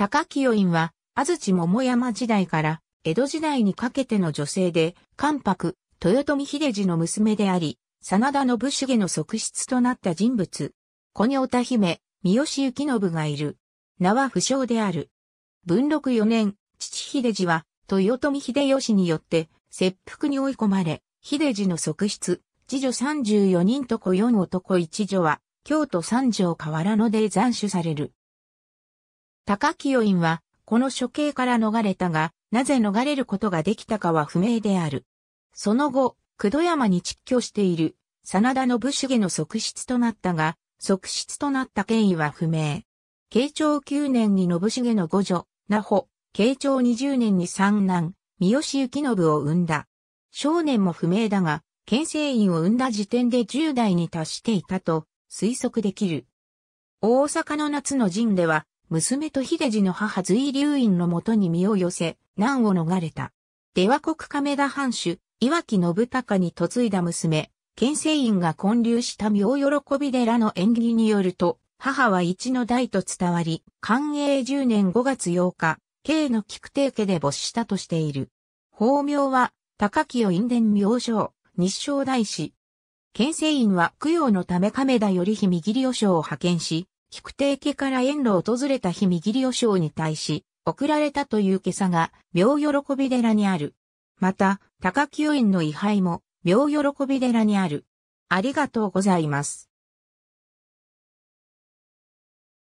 高清院は、安土桃山時代から江戸時代にかけての女性で、関白、豊臣秀治の娘であり、真田信繁の側室となった人物。小女田姫、三好幸信がいる。名は不詳である。文禄四年、父秀治は、豊臣秀吉によって、切腹に追い込まれ、秀治の側室、次女34人と子4男一女は、京都三条河原野で斬首される。高清院は、この処刑から逃れたが、なぜ逃れることができたかは不明である。その後、九度山に蟄居している、真田信繁の側室となったが、側室となった経緯は不明。慶長九年に信繁の五女、那穂、慶長二十年に三男、三好幸信を生んだ。少年も不明だが、県政院を生んだ時点で十代に達していたと推測できる。大阪の夏の陣では、娘と秀次の母随流院のもとに身を寄せ、難を逃れた。出は、国亀田藩主、岩木信孝に嫁いだ娘、県政院が建立した妙喜び寺の縁起によると、母は一の代と伝わり、寛永10年5月8日、慶の菊亭家で没したとしている。法名は、高清院伝明星、日照大師。県政院は供養のため亀田頼姫義義を派遣し、菊亭家から遠路を訪れた日切り和尚に対し、送られたという今朝が、妙喜び寺にある。また、高清院の位牌も、妙喜び寺にある。ありがとうございます。